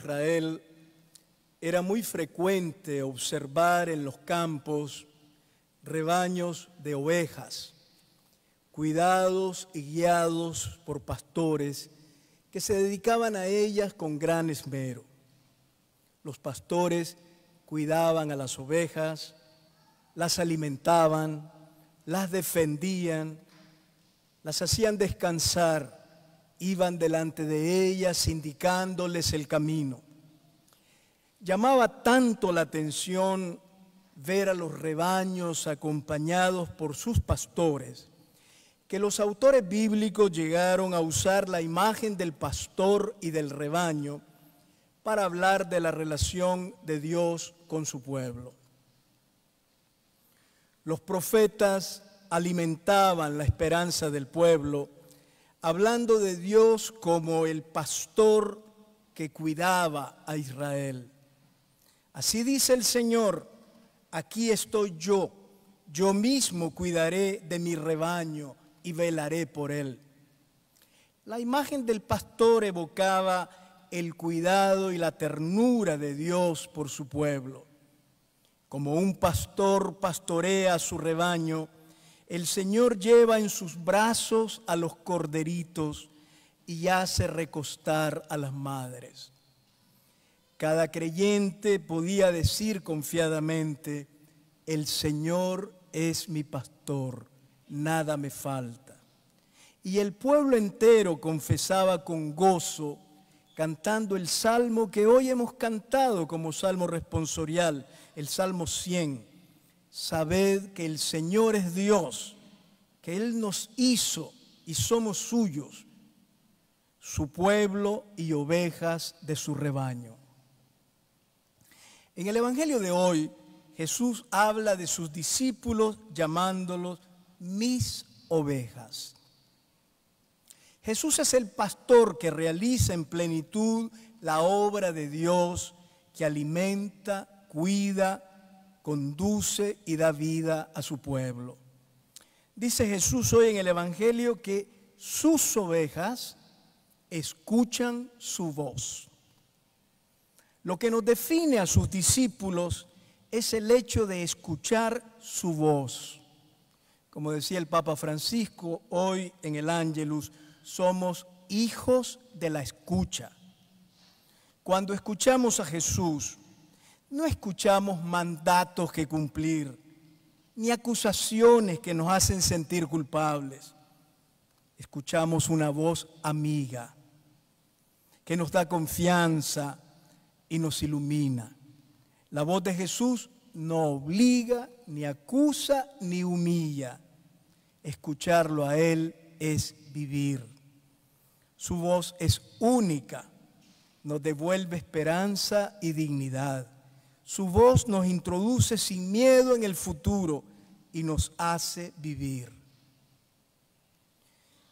Israel, era muy frecuente observar en los campos rebaños de ovejas, cuidados y guiados por pastores que se dedicaban a ellas con gran esmero. Los pastores cuidaban a las ovejas, las alimentaban, las defendían, las hacían descansar iban delante de ellas indicándoles el camino. Llamaba tanto la atención ver a los rebaños acompañados por sus pastores, que los autores bíblicos llegaron a usar la imagen del pastor y del rebaño para hablar de la relación de Dios con su pueblo. Los profetas alimentaban la esperanza del pueblo hablando de Dios como el pastor que cuidaba a Israel. Así dice el Señor, aquí estoy yo, yo mismo cuidaré de mi rebaño y velaré por él. La imagen del pastor evocaba el cuidado y la ternura de Dios por su pueblo. Como un pastor pastorea su rebaño, el Señor lleva en sus brazos a los corderitos y hace recostar a las madres. Cada creyente podía decir confiadamente, el Señor es mi pastor, nada me falta. Y el pueblo entero confesaba con gozo, cantando el salmo que hoy hemos cantado como salmo responsorial, el salmo 100. Sabed que el Señor es Dios, que Él nos hizo y somos suyos, su pueblo y ovejas de su rebaño. En el Evangelio de hoy, Jesús habla de sus discípulos llamándolos mis ovejas. Jesús es el pastor que realiza en plenitud la obra de Dios, que alimenta, cuida, conduce y da vida a su pueblo. Dice Jesús hoy en el Evangelio que sus ovejas escuchan su voz. Lo que nos define a sus discípulos es el hecho de escuchar su voz. Como decía el Papa Francisco hoy en el Ángelus, somos hijos de la escucha. Cuando escuchamos a Jesús, no escuchamos mandatos que cumplir, ni acusaciones que nos hacen sentir culpables. Escuchamos una voz amiga que nos da confianza y nos ilumina. La voz de Jesús no obliga, ni acusa, ni humilla. Escucharlo a Él es vivir. Su voz es única, nos devuelve esperanza y dignidad. Su voz nos introduce sin miedo en el futuro y nos hace vivir.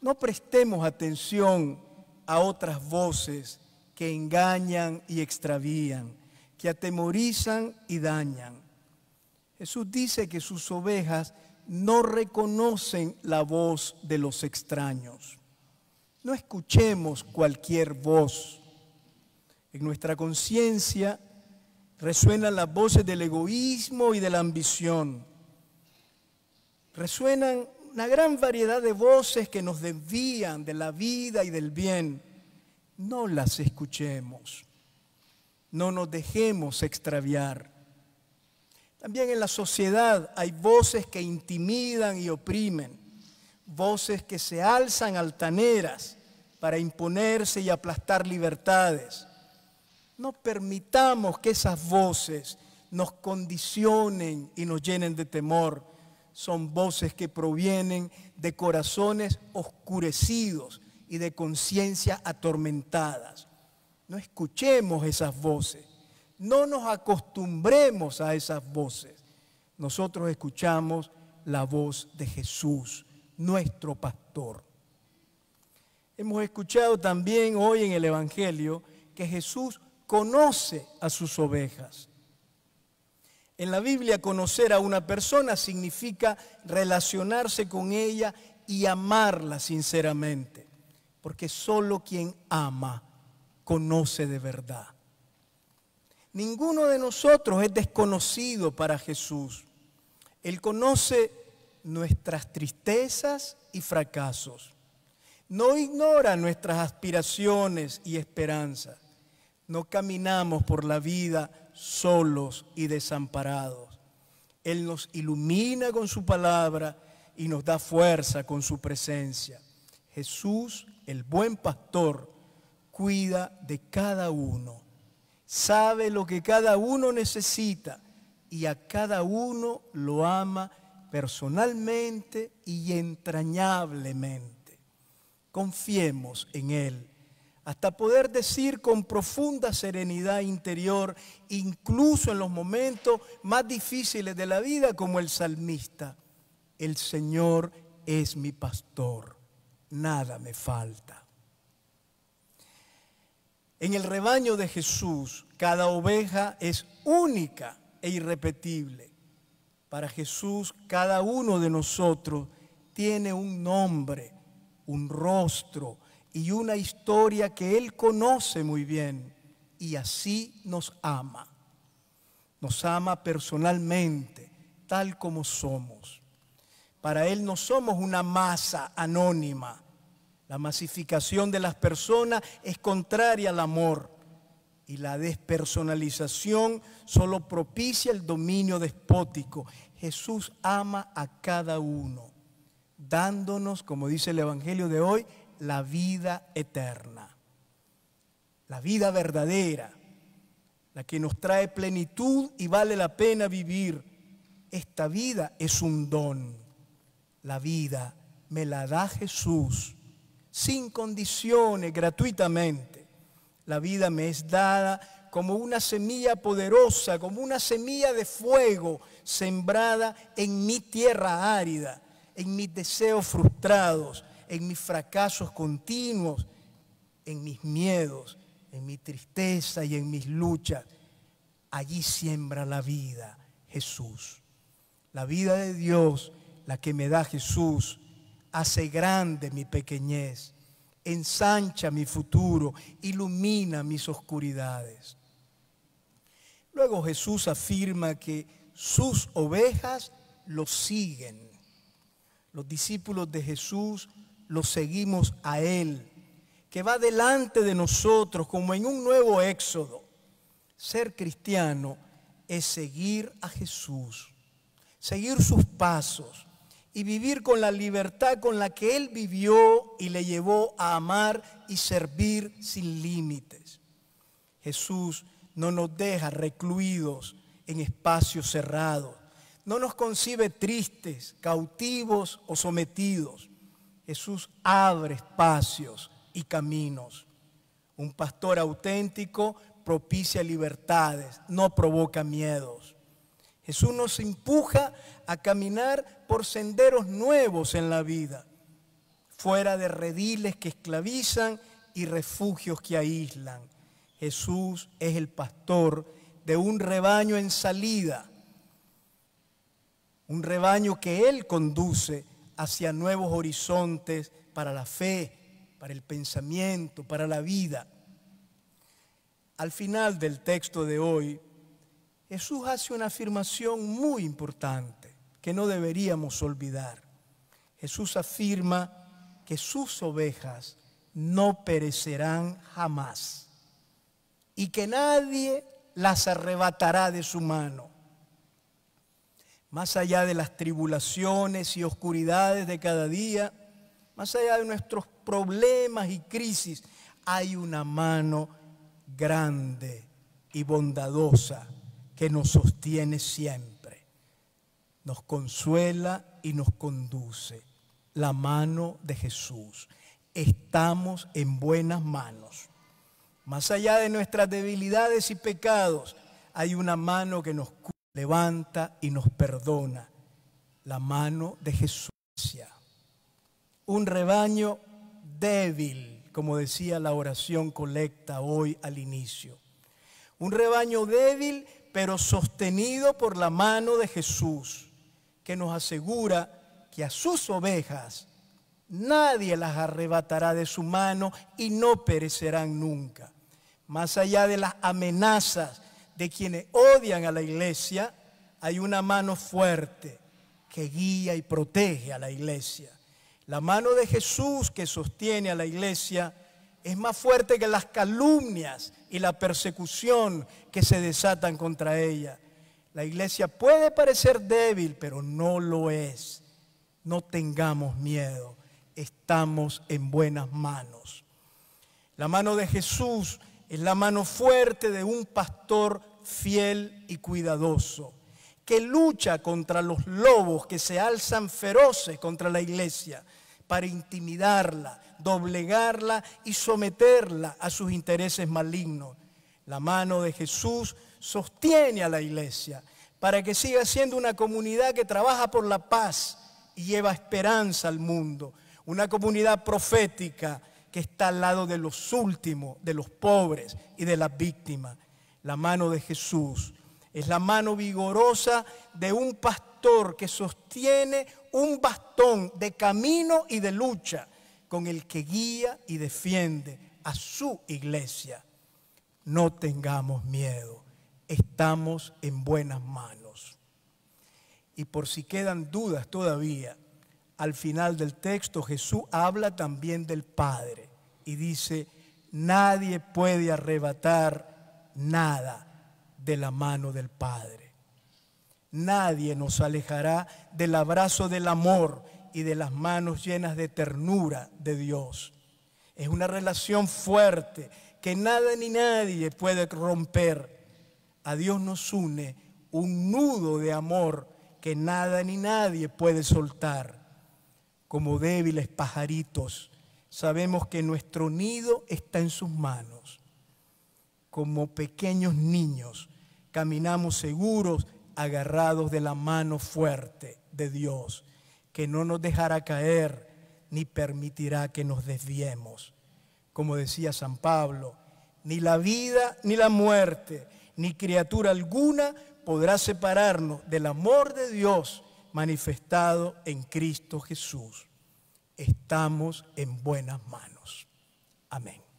No prestemos atención a otras voces que engañan y extravían, que atemorizan y dañan. Jesús dice que sus ovejas no reconocen la voz de los extraños. No escuchemos cualquier voz. En nuestra conciencia Resuenan las voces del egoísmo y de la ambición. Resuenan una gran variedad de voces que nos desvían de la vida y del bien. No las escuchemos. No nos dejemos extraviar. También en la sociedad hay voces que intimidan y oprimen. Voces que se alzan altaneras para imponerse y aplastar libertades no permitamos que esas voces nos condicionen y nos llenen de temor. Son voces que provienen de corazones oscurecidos y de conciencias atormentadas. No escuchemos esas voces. No nos acostumbremos a esas voces. Nosotros escuchamos la voz de Jesús, nuestro pastor. Hemos escuchado también hoy en el Evangelio que Jesús conoce a sus ovejas. En la Biblia conocer a una persona significa relacionarse con ella y amarla sinceramente, porque solo quien ama conoce de verdad. Ninguno de nosotros es desconocido para Jesús. Él conoce nuestras tristezas y fracasos. No ignora nuestras aspiraciones y esperanzas no caminamos por la vida solos y desamparados. Él nos ilumina con su palabra y nos da fuerza con su presencia. Jesús, el buen pastor, cuida de cada uno, sabe lo que cada uno necesita y a cada uno lo ama personalmente y entrañablemente. Confiemos en Él hasta poder decir con profunda serenidad interior, incluso en los momentos más difíciles de la vida, como el salmista, el Señor es mi pastor, nada me falta. En el rebaño de Jesús, cada oveja es única e irrepetible. Para Jesús, cada uno de nosotros tiene un nombre, un rostro, y una historia que Él conoce muy bien y así nos ama. Nos ama personalmente, tal como somos. Para Él no somos una masa anónima. La masificación de las personas es contraria al amor y la despersonalización solo propicia el dominio despótico. Jesús ama a cada uno dándonos, como dice el Evangelio de hoy, la vida eterna, la vida verdadera, la que nos trae plenitud y vale la pena vivir. Esta vida es un don. La vida me la da Jesús, sin condiciones, gratuitamente. La vida me es dada como una semilla poderosa, como una semilla de fuego sembrada en mi tierra árida en mis deseos frustrados, en mis fracasos continuos, en mis miedos, en mi tristeza y en mis luchas. Allí siembra la vida Jesús. La vida de Dios, la que me da Jesús, hace grande mi pequeñez, ensancha mi futuro, ilumina mis oscuridades. Luego Jesús afirma que sus ovejas lo siguen. Los discípulos de Jesús los seguimos a Él, que va delante de nosotros como en un nuevo éxodo. Ser cristiano es seguir a Jesús, seguir sus pasos y vivir con la libertad con la que Él vivió y le llevó a amar y servir sin límites. Jesús no nos deja recluidos en espacios cerrados no nos concibe tristes, cautivos o sometidos. Jesús abre espacios y caminos. Un pastor auténtico propicia libertades, no provoca miedos. Jesús nos empuja a caminar por senderos nuevos en la vida, fuera de rediles que esclavizan y refugios que aíslan. Jesús es el pastor de un rebaño en salida un rebaño que Él conduce hacia nuevos horizontes para la fe, para el pensamiento, para la vida. Al final del texto de hoy, Jesús hace una afirmación muy importante que no deberíamos olvidar. Jesús afirma que sus ovejas no perecerán jamás y que nadie las arrebatará de su mano más allá de las tribulaciones y oscuridades de cada día, más allá de nuestros problemas y crisis, hay una mano grande y bondadosa que nos sostiene siempre, nos consuela y nos conduce. La mano de Jesús. Estamos en buenas manos. Más allá de nuestras debilidades y pecados, hay una mano que nos levanta y nos perdona. La mano de Jesús. Un rebaño débil, como decía la oración colecta hoy al inicio. Un rebaño débil, pero sostenido por la mano de Jesús, que nos asegura que a sus ovejas nadie las arrebatará de su mano y no perecerán nunca. Más allá de las amenazas de quienes odian a la iglesia, hay una mano fuerte que guía y protege a la iglesia. La mano de Jesús que sostiene a la iglesia es más fuerte que las calumnias y la persecución que se desatan contra ella. La iglesia puede parecer débil, pero no lo es. No tengamos miedo, estamos en buenas manos. La mano de Jesús es la mano fuerte de un pastor fiel y cuidadoso, que lucha contra los lobos que se alzan feroces contra la iglesia para intimidarla, doblegarla y someterla a sus intereses malignos. La mano de Jesús sostiene a la iglesia para que siga siendo una comunidad que trabaja por la paz y lleva esperanza al mundo, una comunidad profética que está al lado de los últimos, de los pobres y de las víctimas. La mano de Jesús es la mano vigorosa de un pastor que sostiene un bastón de camino y de lucha con el que guía y defiende a su iglesia. No tengamos miedo, estamos en buenas manos. Y por si quedan dudas todavía, al final del texto Jesús habla también del Padre y dice, nadie puede arrebatar nada de la mano del Padre. Nadie nos alejará del abrazo del amor y de las manos llenas de ternura de Dios. Es una relación fuerte que nada ni nadie puede romper. A Dios nos une un nudo de amor que nada ni nadie puede soltar. Como débiles pajaritos, sabemos que nuestro nido está en sus manos como pequeños niños, caminamos seguros, agarrados de la mano fuerte de Dios, que no nos dejará caer ni permitirá que nos desviemos. Como decía San Pablo, ni la vida ni la muerte, ni criatura alguna podrá separarnos del amor de Dios manifestado en Cristo Jesús. Estamos en buenas manos. Amén.